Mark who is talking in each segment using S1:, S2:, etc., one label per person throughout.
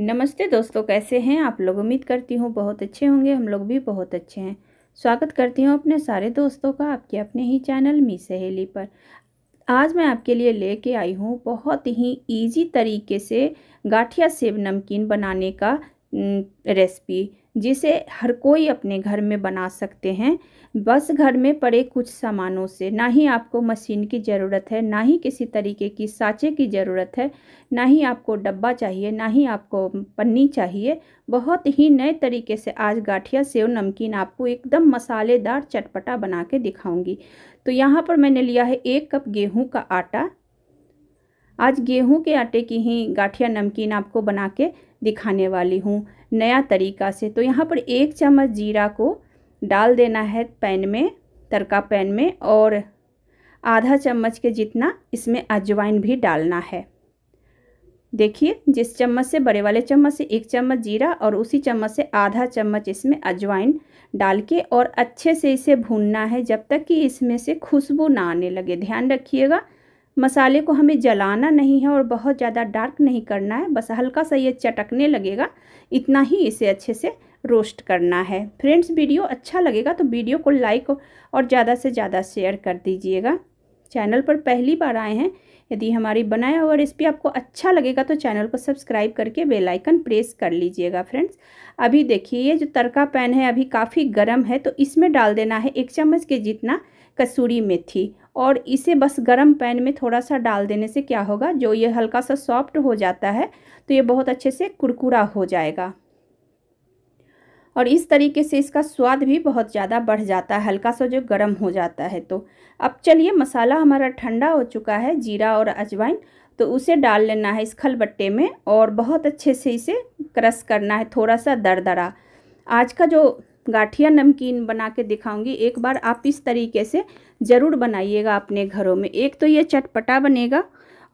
S1: नमस्ते दोस्तों कैसे हैं आप लोग उम्मीद करती हूँ बहुत अच्छे होंगे हम लोग भी बहुत अच्छे हैं स्वागत करती हूँ अपने सारे दोस्तों का आपके अपने ही चैनल मी सहेली पर आज मैं आपके लिए लेके आई हूँ बहुत ही इजी तरीके से गाठिया सेब नमकीन बनाने का रेसिपी जिसे हर कोई अपने घर में बना सकते हैं बस घर में पड़े कुछ सामानों से ना ही आपको मशीन की ज़रूरत है ना ही किसी तरीके की साँचे की ज़रूरत है ना ही आपको डब्बा चाहिए ना ही आपको पन्नी चाहिए बहुत ही नए तरीके से आज गाठिया सेव नमकीन आपको एकदम मसालेदार चटपटा बना के दिखाऊँगी तो यहाँ पर मैंने लिया है एक कप गेहूँ का आटा आज गेहूँ के आटे की ही गाठिया नमकीन आपको बना के दिखाने वाली हूँ नया तरीका से तो यहाँ पर एक चम्मच जीरा को डाल देना है पैन में तड़का पैन में और आधा चम्मच के जितना इसमें अजवाइन भी डालना है देखिए जिस चम्मच से बड़े वाले चम्मच से एक चम्मच जीरा और उसी चम्मच से आधा चम्मच इसमें अजवाइन डाल के और अच्छे से इसे भूनना है जब तक कि इसमें से खुशबू ना आने लगे ध्यान रखिएगा मसाले को हमें जलाना नहीं है और बहुत ज़्यादा डार्क नहीं करना है बस हल्का सा ये चटकने लगेगा इतना ही इसे अच्छे से रोस्ट करना है फ्रेंड्स वीडियो अच्छा लगेगा तो वीडियो को लाइक और ज़्यादा से ज़्यादा शेयर कर दीजिएगा चैनल पर पहली बार आए हैं यदि हमारी बनाया हुआ रेसिपी आपको अच्छा लगेगा तो चैनल को सब्सक्राइब करके बेल आइकन प्रेस कर लीजिएगा फ्रेंड्स अभी देखिए ये जो तड़का पैन है अभी काफ़ी गर्म है तो इसमें डाल देना है एक चम्मच के जितना कसूरी मेथी और इसे बस गर्म पैन में थोड़ा सा डाल देने से क्या होगा जो ये हल्का सा सॉफ्ट हो जाता है तो ये बहुत अच्छे से कुरकुरा हो जाएगा और इस तरीके से इसका स्वाद भी बहुत ज़्यादा बढ़ जाता है हल्का सा जो गर्म हो जाता है तो अब चलिए मसाला हमारा ठंडा हो चुका है जीरा और अजवाइन तो उसे डाल लेना है इस खलबट्टे में और बहुत अच्छे से इसे क्रश करना है थोड़ा सा दरदरा आज का जो गाठिया नमकीन बना के दिखाऊंगी एक बार आप इस तरीके से ज़रूर बनाइएगा अपने घरों में एक तो ये चटपटा बनेगा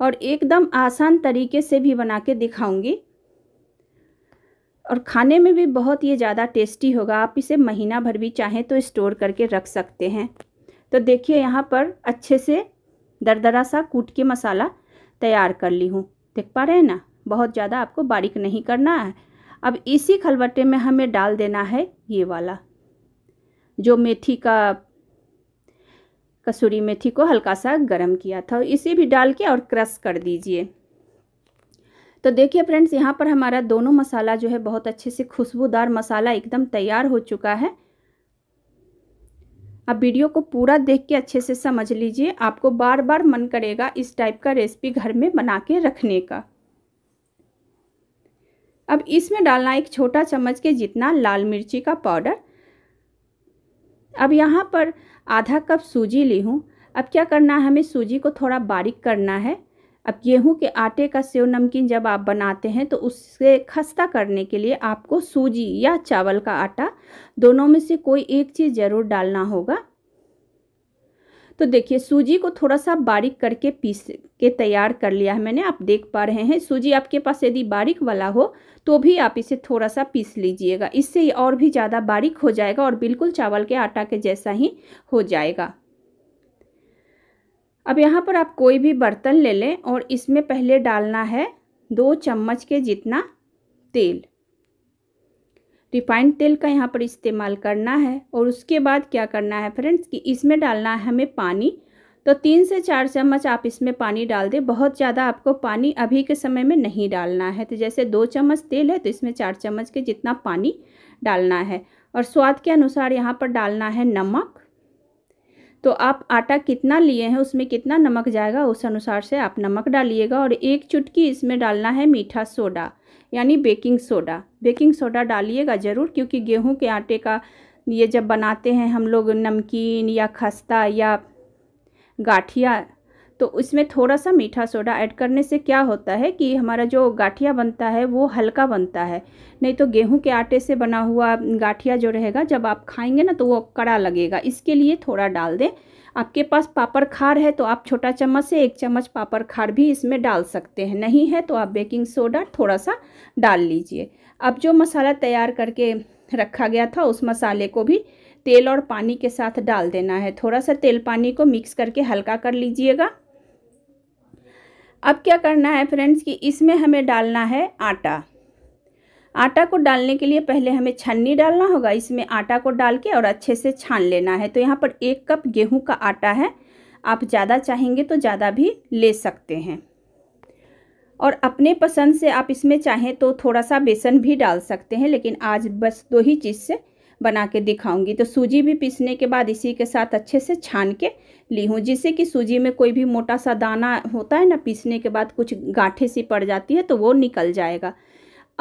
S1: और एकदम आसान तरीके से भी बना के दिखाऊंगी और खाने में भी बहुत ये ज़्यादा टेस्टी होगा आप इसे महीना भर भी चाहें तो स्टोर करके रख सकते हैं तो देखिए यहाँ पर अच्छे से दरदरा सा कूट के मसाला तैयार कर ली हूँ देख पा रहे हैं ना बहुत ज़्यादा आपको बारीक नहीं करना है अब इसी खलबट्टे में हमें डाल देना है ये वाला जो मेथी का कसूरी मेथी को हल्का सा गर्म किया था इसे भी डाल के और क्रश कर दीजिए तो देखिए फ्रेंड्स यहाँ पर हमारा दोनों मसाला जो है बहुत अच्छे से खुशबूदार मसाला एकदम तैयार हो चुका है अब वीडियो को पूरा देख के अच्छे से समझ लीजिए आपको बार बार मन करेगा इस टाइप का रेसिपी घर में बना के रखने का अब इसमें डालना एक छोटा चम्मच के जितना लाल मिर्ची का पाउडर अब यहाँ पर आधा कप सूजी ली हूँ अब क्या करना है हमें सूजी को थोड़ा बारीक करना है अब गेहूँ के आटे का सेव नमकीन जब आप बनाते हैं तो उससे खस्ता करने के लिए आपको सूजी या चावल का आटा दोनों में से कोई एक चीज़ ज़रूर डालना होगा तो देखिए सूजी को थोड़ा सा बारीक करके पीस के तैयार कर लिया है मैंने आप देख पा रहे हैं सूजी आपके पास यदि बारीक वाला हो तो भी आप इसे थोड़ा सा पीस लीजिएगा इससे और भी ज़्यादा बारीक हो जाएगा और बिल्कुल चावल के आटा के जैसा ही हो जाएगा अब यहाँ पर आप कोई भी बर्तन ले लें और इसमें पहले डालना है दो चम्मच के जितना तेल रिफाइंड तेल का यहाँ पर इस्तेमाल करना है और उसके बाद क्या करना है फ्रेंड्स कि इसमें डालना है हमें पानी तो तीन से चार चम्मच आप इसमें पानी डाल दें बहुत ज़्यादा आपको पानी अभी के समय में नहीं डालना है तो जैसे दो चम्मच तेल है तो इसमें चार चम्मच के जितना पानी डालना है और स्वाद के अनुसार यहाँ पर डालना है नमक तो आप आटा कितना लिए हैं उसमें कितना नमक जाएगा उस अनुसार से आप नमक डालिएगा और एक चुटकी इसमें डालना है मीठा सोडा यानी बेकिंग सोडा बेकिंग सोडा डालिएगा ज़रूर क्योंकि गेहूं के आटे का ये जब बनाते हैं हम लोग नमकीन या खस्ता या गाठिया तो उसमें थोड़ा सा मीठा सोडा ऐड करने से क्या होता है कि हमारा जो गाठिया बनता है वो हल्का बनता है नहीं तो गेहूं के आटे से बना हुआ गाठिया जो रहेगा जब आप खाएंगे ना तो वो कड़ा लगेगा इसके लिए थोड़ा डाल दें आपके पास पापड़ खार है तो आप छोटा चम्मच से एक चम्मच पापड़ खार भी इसमें डाल सकते हैं नहीं है तो आप बेकिंग सोडा थोड़ा सा डाल लीजिए अब जो मसाला तैयार करके रखा गया था उस मसाले को भी तेल और पानी के साथ डाल देना है थोड़ा सा तेल पानी को मिक्स करके हल्का कर लीजिएगा अब क्या करना है फ्रेंड्स कि इसमें हमें डालना है आटा आटा को डालने के लिए पहले हमें छन्नी डालना होगा इसमें आटा को डाल के और अच्छे से छान लेना है तो यहाँ पर एक कप गेहूं का आटा है आप ज़्यादा चाहेंगे तो ज़्यादा भी ले सकते हैं और अपने पसंद से आप इसमें चाहें तो थोड़ा सा बेसन भी डाल सकते हैं लेकिन आज बस दो ही चीज़ से बना के दिखाऊंगी तो सूजी भी पीसने के बाद इसी के साथ अच्छे से छान के ली हूँ जिससे कि सूजी में कोई भी मोटा सा दाना होता है ना पीसने के बाद कुछ गाँठे सी पड़ जाती है तो वो निकल जाएगा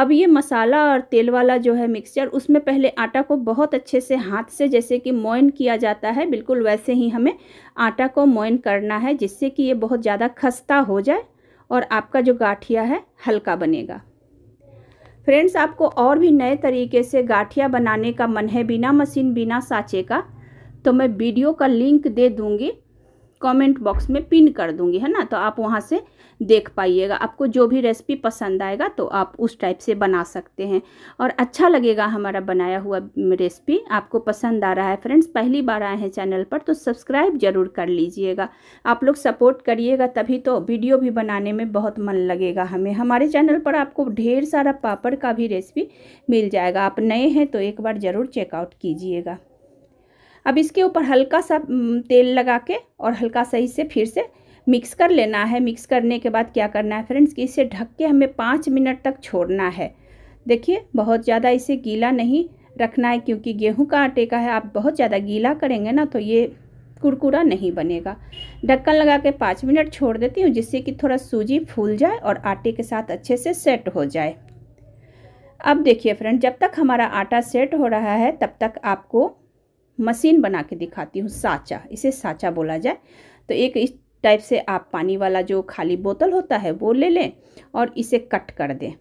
S1: अब ये मसाला और तेल वाला जो है मिक्सचर उसमें पहले आटा को बहुत अच्छे से हाथ से जैसे कि मोइन किया जाता है बिल्कुल वैसे ही हमें आटा को मोइन करना है जिससे कि ये बहुत ज़्यादा खस्ता हो जाए और आपका जो गाठिया है हल्का बनेगा फ्रेंड्स आपको और भी नए तरीके से गाठिया बनाने का मन है बिना मशीन बिना साँचे का तो मैं वीडियो का लिंक दे दूँगी कमेंट बॉक्स में पिन कर दूँगी है ना तो आप वहाँ से देख पाइएगा आपको जो भी रेसिपी पसंद आएगा तो आप उस टाइप से बना सकते हैं और अच्छा लगेगा हमारा बनाया हुआ रेसिपी आपको पसंद आ रहा है फ्रेंड्स पहली बार आए हैं चैनल पर तो सब्सक्राइब ज़रूर कर लीजिएगा आप लोग सपोर्ट करिएगा तभी तो वीडियो भी बनाने में बहुत मन लगेगा हमें हमारे चैनल पर आपको ढेर सारा पापड़ का भी रेसिपी मिल जाएगा आप नए हैं तो एक बार ज़रूर चेकआउट कीजिएगा अब इसके ऊपर हल्का सा तेल लगा के और हल्का सही से फिर से मिक्स कर लेना है मिक्स करने के बाद क्या करना है फ्रेंड्स कि इसे ढक के हमें पाँच मिनट तक छोड़ना है देखिए बहुत ज़्यादा इसे गीला नहीं रखना है क्योंकि गेहूं का आटे का है आप बहुत ज़्यादा गीला करेंगे ना तो ये कुरकुरा नहीं बनेगा ढक्कन लगा के पाँच मिनट छोड़ देती हूँ जिससे कि थोड़ा सूजी फूल जाए और आटे के साथ अच्छे से सेट हो जाए अब देखिए फ्रेंड जब तक हमारा आटा सेट हो रहा है तब तक आपको मशीन बना के दिखाती हूँ साँचा इसे साँचा बोला जाए तो एक टाइप से आप पानी वाला जो खाली बोतल होता है वो ले लें और इसे कट कर दें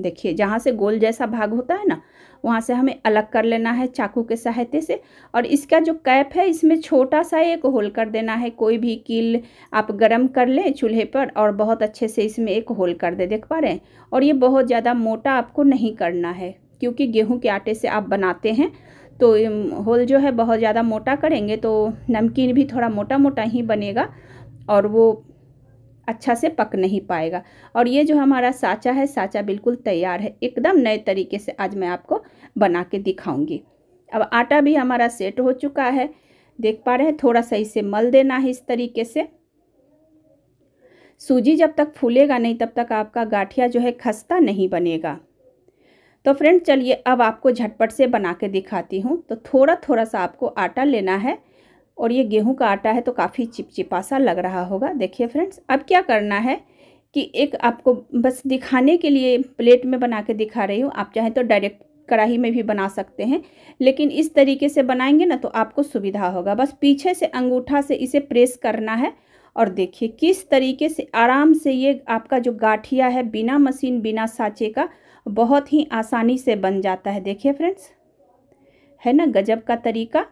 S1: देखिए जहाँ से गोल जैसा भाग होता है ना वहाँ से हमें अलग कर लेना है चाकू के सहायते से और इसका जो कैप है इसमें छोटा सा एक होल कर देना है कोई भी कील आप गरम कर लें चूल्हे पर और बहुत अच्छे से इसमें एक होल कर दे देख पा रहे हैं और ये बहुत ज़्यादा मोटा आपको नहीं करना है क्योंकि गेहूं के आटे से आप बनाते हैं तो होल हम्म, जो है बहुत ज़्यादा मोटा करेंगे तो नमकीन भी थोड़ा मोटा मोटा ही बनेगा और वो अच्छा से पक नहीं पाएगा और ये जो हमारा साचा है साचा बिल्कुल तैयार है एकदम नए तरीके से आज मैं आपको बना के दिखाऊंगी अब आटा भी हमारा सेट हो चुका है देख पा रहे हैं थोड़ा सा इसे मल देना है इस तरीके से सूजी जब तक फूलेगा नहीं तब तक आपका गाठिया जो है खस्ता नहीं बनेगा तो फ्रेंड चलिए अब आपको झटपट से बना के दिखाती हूँ तो थोड़ा थोड़ा सा आपको आटा लेना है और ये गेहूं का आटा है तो काफ़ी चिपचिपा सा लग रहा होगा देखिए फ्रेंड्स अब क्या करना है कि एक आपको बस दिखाने के लिए प्लेट में बना के दिखा रही हूँ आप चाहें तो डायरेक्ट कढ़ाई में भी बना सकते हैं लेकिन इस तरीके से बनाएंगे ना तो आपको सुविधा होगा बस पीछे से अंगूठा से इसे प्रेस करना है और देखिए किस तरीके से आराम से ये आपका जो गाठिया है बिना मशीन बिना साँचे का बहुत ही आसानी से बन जाता है देखिए फ्रेंड्स है ना गजब का तरीका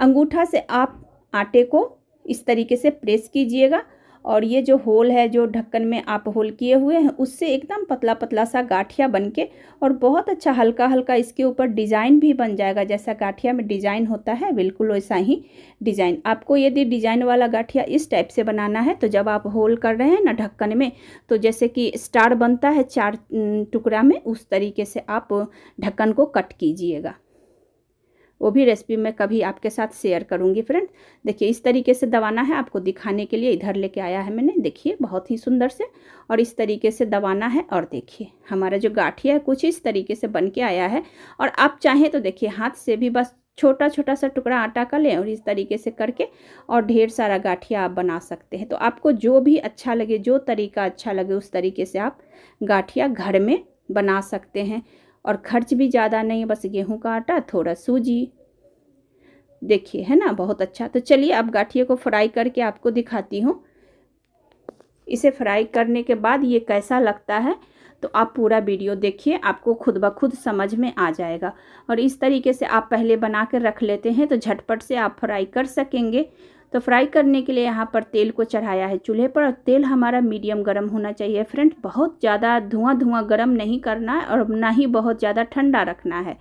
S1: अंगूठा से आप आटे को इस तरीके से प्रेस कीजिएगा और ये जो होल है जो ढक्कन में आप होल किए हुए हैं उससे एकदम पतला पतला सा गाठिया बन के और बहुत अच्छा हल्का हल्का इसके ऊपर डिज़ाइन भी बन जाएगा जैसा गाठिया में डिज़ाइन होता है बिल्कुल वैसा ही डिज़ाइन आपको यदि डिज़ाइन वाला गाठिया इस टाइप से बनाना है तो जब आप होल कर रहे हैं ना ढक्कन में तो जैसे कि स्टार बनता है चार टुकड़ा में उस तरीके से आप ढक्कन को कट कीजिएगा वो भी रेसिपी मैं कभी आपके साथ शेयर करूंगी फ्रेंड देखिए इस तरीके से दबाना है आपको दिखाने के लिए इधर लेके आया है मैंने देखिए बहुत ही सुंदर से और इस तरीके से दबाना है और देखिए हमारा जो गाठिया है कुछ इस तरीके से बन के आया है और आप चाहें तो देखिए हाथ से भी बस छोटा छोटा सा टुकड़ा आटा का लें और इस तरीके से करके और ढेर सारा गाठिया आप बना सकते हैं तो आपको जो भी अच्छा लगे जो तरीका अच्छा लगे उस तरीके से आप गाठिया घर में बना सकते हैं और खर्च भी ज़्यादा नहीं बस गेहूं का आटा थोड़ा सूजी देखिए है ना बहुत अच्छा तो चलिए अब गाठिए को फ्राई करके आपको दिखाती हूँ इसे फ्राई करने के बाद ये कैसा लगता है तो आप पूरा वीडियो देखिए आपको खुद ब खुद समझ में आ जाएगा और इस तरीके से आप पहले बना कर रख लेते हैं तो झटपट से आप फ्राई कर सकेंगे तो फ्राई करने के लिए यहाँ पर तेल को चढ़ाया है चूल्हे पर तेल हमारा मीडियम गर्म होना चाहिए फ्रेंड बहुत ज़्यादा धुआं धुआं गर्म नहीं करना है और ना ही बहुत ज़्यादा ठंडा रखना है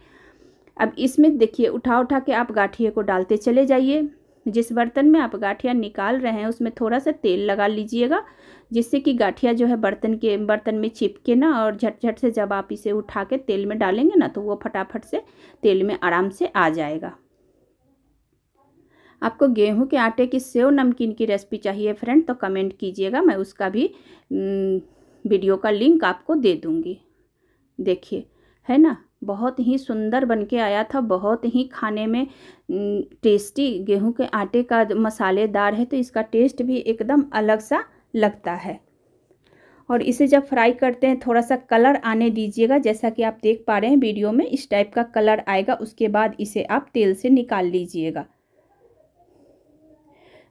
S1: अब इसमें देखिए उठा उठा के आप गाठिए को डालते चले जाइए जिस बर्तन में आप गाठिया निकाल रहे हैं उसमें थोड़ा सा तेल लगा लीजिएगा जिससे कि गाठिया जो है बर्तन के बर्तन में चिपके ना और झटझट से जब आप इसे उठा के तेल में डालेंगे ना तो वो फटाफट से तेल में आराम से आ जाएगा आपको गेहूं के आटे की सेव नमकीन की रेसिपी चाहिए फ्रेंड तो कमेंट कीजिएगा मैं उसका भी वीडियो का लिंक आपको दे दूँगी देखिए है ना बहुत ही सुंदर बन के आया था बहुत ही खाने में टेस्टी गेहूं के आटे का मसालेदार है तो इसका टेस्ट भी एकदम अलग सा लगता है और इसे जब फ्राई करते हैं थोड़ा सा कलर आने दीजिएगा जैसा कि आप देख पा रहे हैं वीडियो में इस टाइप का कलर आएगा उसके बाद इसे आप तेल से निकाल लीजिएगा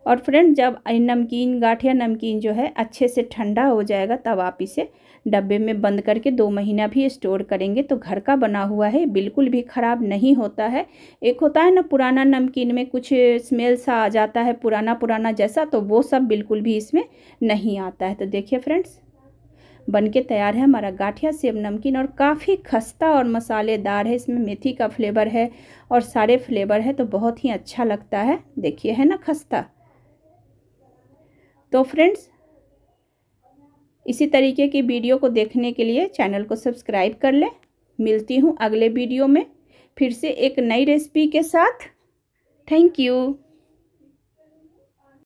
S1: और फ्रेंड जब नमकीन गाठिया नमकीन जो है अच्छे से ठंडा हो जाएगा तब आप इसे डब्बे में बंद करके दो महीना भी स्टोर करेंगे तो घर का बना हुआ है बिल्कुल भी ख़राब नहीं होता है एक होता है ना पुराना नमकीन में कुछ स्मेल सा आ जाता है पुराना पुराना जैसा तो वो सब बिल्कुल भी इसमें नहीं आता है तो देखिए फ्रेंड्स बन के तैयार है हमारा गाठिया सेब नमकीन और काफ़ी खस्ता और मसालेदार है इसमें मेथी का फ्लेवर है और सारे फ्लेवर है तो बहुत ही अच्छा लगता है देखिए है ना खस्ता तो फ्रेंड्स इसी तरीके की वीडियो को देखने के लिए चैनल को सब्सक्राइब कर लें मिलती हूँ अगले वीडियो में फिर से एक नई रेसिपी के साथ थैंक यू